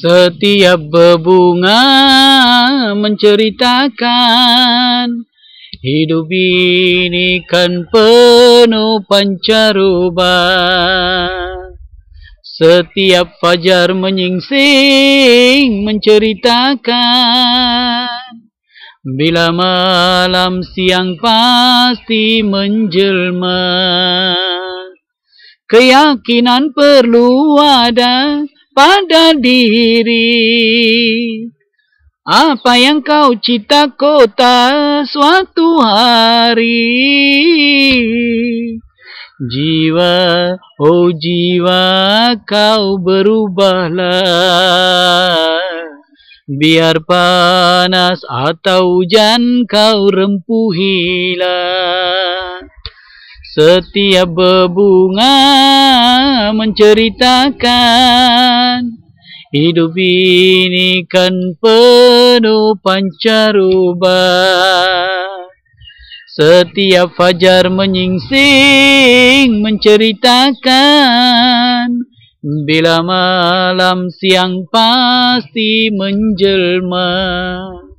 Setiap bunga menceritakan hidup ini kan penuh pancaroba. Setiap fajar menyingsing menceritakan bila malam siang pasti menjelma. Keyakinan perlu ada pada diri. Apa yang kau cita kota suatu hari? Jiwa, oh jiwa kau berubahlah. Biar panas atau hujan kau rempuhilah. Setiap bunga menceritakan Hidup ini kan penuh pancarubah Setiap fajar menyingsing menceritakan Bila malam siang pasti menjelma